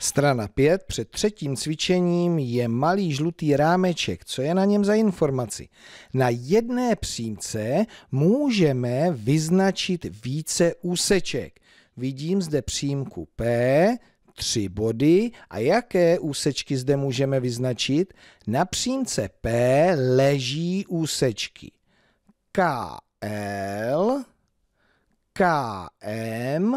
Strana 5 před třetím cvičením je malý žlutý rámeček. Co je na něm za informaci? Na jedné přímce můžeme vyznačit více úseček. Vidím zde přímku P, tři body a jaké úsečky zde můžeme vyznačit? Na přímce P leží úsečky KL, KM,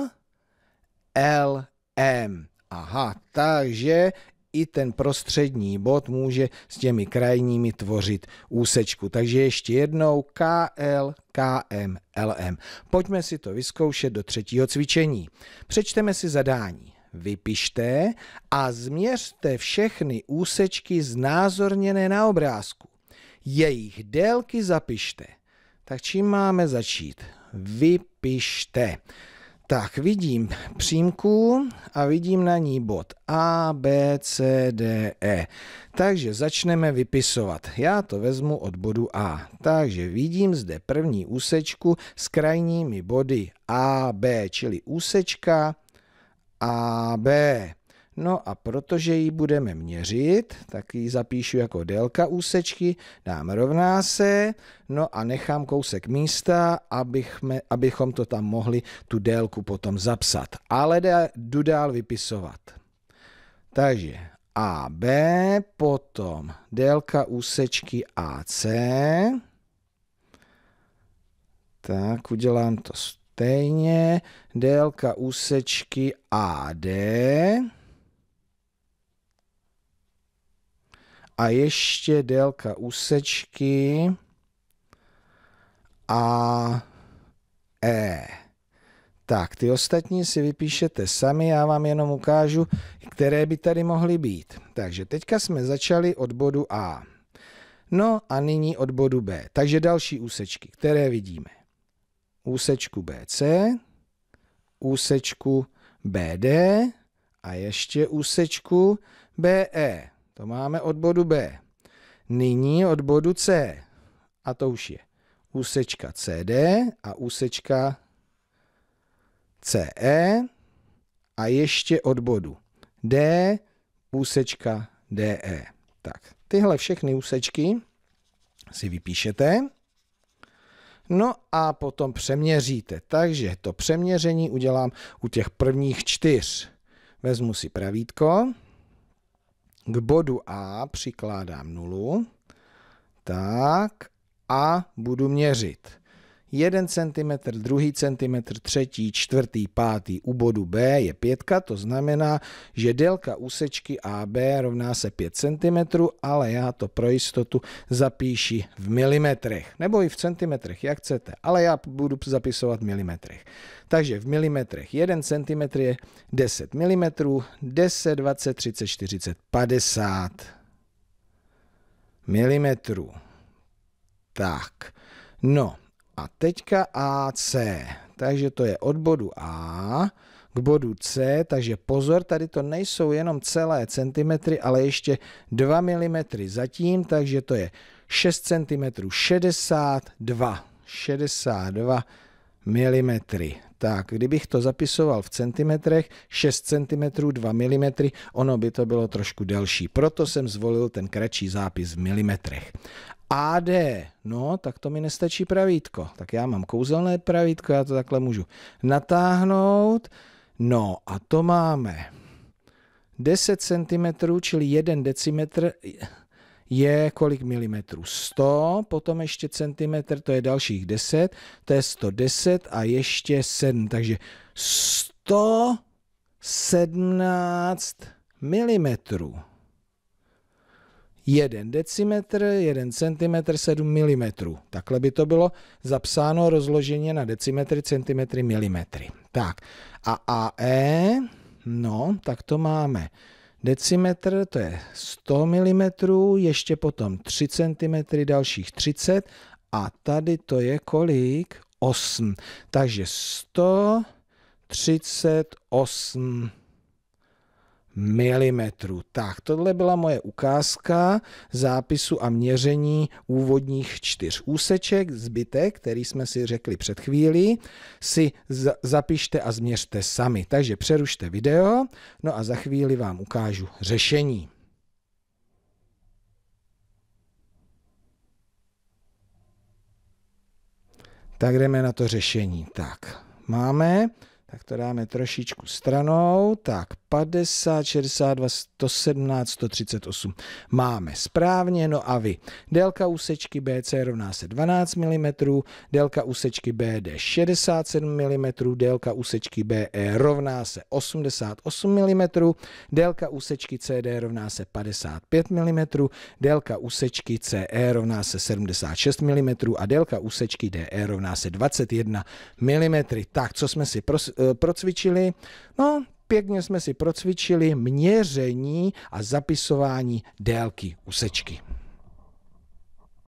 LM. Aha, takže i ten prostřední bod může s těmi krajními tvořit úsečku. Takže ještě jednou KL, KM, LM. Pojďme si to vyzkoušet do třetího cvičení. Přečteme si zadání. Vypište a změřte všechny úsečky znázorněné na obrázku. Jejich délky zapište. Tak čím máme začít? Vypište. Tak vidím přímku a vidím na ní bod A, B, C, D, E. Takže začneme vypisovat. Já to vezmu od bodu A. Takže vidím zde první úsečku s krajními body A, B, čili úsečka A, B. No a protože ji budeme měřit, tak ji zapíšu jako délka úsečky, dám rovná se, no a nechám kousek místa, abychme, abychom to tam mohli tu délku potom zapsat. Ale jdu dál vypisovat. Takže AB, potom délka úsečky AC. Tak, udělám to stejně. Délka úsečky AD. a ještě délka úsečky a E. Tak, ty ostatní si vypíšete sami, já vám jenom ukážu, které by tady mohly být. Takže teďka jsme začali od bodu A. No a nyní od bodu B. Takže další úsečky, které vidíme. Úsečku BC, úsečku BD a ještě úsečku BE. To máme od bodu B. Nyní od bodu C. A to už je úsečka CD a úsečka CE a ještě od bodu D úsečka DE. Tak, tyhle všechny úsečky si vypíšete. No a potom přeměříte. Takže to přeměření udělám u těch prvních čtyř. Vezmu si pravítko k bodu A přikládám nulu, tak a budu měřit jeden centimetr, druhý centimetr, třetí, čtvrtý, pátý. U bodu B je pětka, to znamená, že délka úsečky AB rovná se 5 cm, ale já to pro jistotu zapíši v milimetrech, nebo i v centimetrech, jak chcete, ale já budu zapisovat v milimetrech. Takže v milimetrech 1 cm je 10 mm, 10, 20, 30, 40, 50 mm. Tak, no, a teďka AC, takže to je od bodu A k bodu C, takže pozor, tady to nejsou jenom celé centimetry, ale ještě 2 mm zatím, takže to je 6 cm 62, 62 mm. Tak, kdybych to zapisoval v centimetrech, 6 cm, 2 mm, ono by to bylo trošku delší. Proto jsem zvolil ten kratší zápis v milimetrech. AD, no tak to mi nestačí pravítko. Tak já mám kouzelné pravítko, já to takhle můžu natáhnout. No a to máme 10 cm, čili 1 decimetr je kolik milimetrů? 100, potom ještě centimetr, to je dalších 10, to je 110 a ještě 7, takže 117 milimetrů. 1 decimetr, 1 cm, 7 mm. Takhle by to bylo zapsáno rozloženě na decimetry, centimetry, milimetry. Tak a AE, no, tak to máme. Decimetr, to je 100 mm, ještě potom 3 cm, dalších 30 a tady to je kolik? 8. Takže 138 mm. Tak, tohle byla moje ukázka zápisu a měření úvodních čtyř úseček. Zbytek, který jsme si řekli před chvílí, si zapište a změřte sami. Takže přerušte video, no a za chvíli vám ukážu řešení. Tak jdeme na to řešení. Tak, máme, tak to dáme trošičku stranou. Tak, 50, 62, 117, 138. Máme správně, no a vy. Délka úsečky BC rovná se 12 mm, délka úsečky BD 67 mm, délka úsečky BE rovná se 88 mm, délka úsečky CD rovná se 55 mm, délka úsečky CE rovná se 76 mm a délka úsečky DE rovná se 21 mm. Tak, co jsme si eh, procvičili? No, pěkně jsme si procvičili měření a zapisování délky usečky.